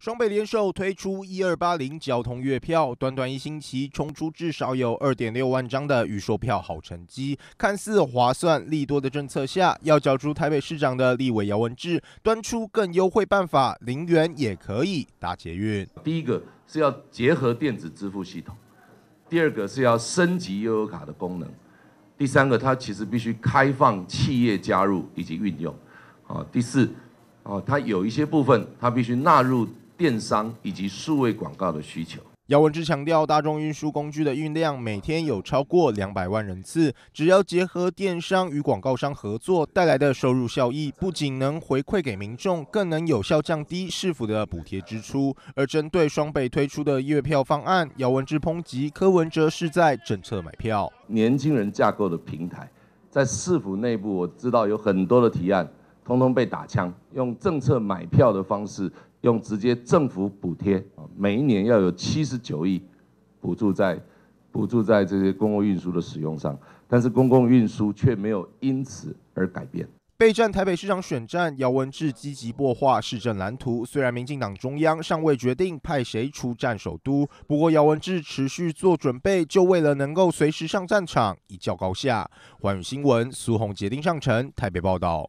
双北联手推出一二八零交通月票，短短一星期冲出至少有二点六万张的预售票好成绩，看似划算利多的政策下，要叫出台北市长的立委姚文智端出更优惠办法，零元也可以搭捷运。第一个是要结合电子支付系统，第二个是要升级悠游卡的功能，第三个它其实必须开放企业加入以及运用，啊，第四，它有一些部分它必须纳入。电商以及数位广告的需求。姚文芝强调，大众运输工具的运量每天有超过两百万人次，只要结合电商与广告商合作带来的收入效益，不仅能回馈给民众，更能有效降低市府的补贴支出。而针对双北推出的月票方案，姚文芝抨击柯文哲是在政策买票。年轻人架构的平台，在市府内部我知道有很多的提案。通通被打枪，用政策买票的方式，用直接政府补贴，每一年要有七十九亿补助在补助在这些公共运输的使用上，但是公共运输却没有因此而改变。备战台北市长选战，姚文智积极擘画市政蓝图。虽然民进党中央尚未决定派谁出战首都，不过姚文智持续做准备，就为了能够随时上战场一较高下。环宇新闻，苏宏杰丁上城台北报道。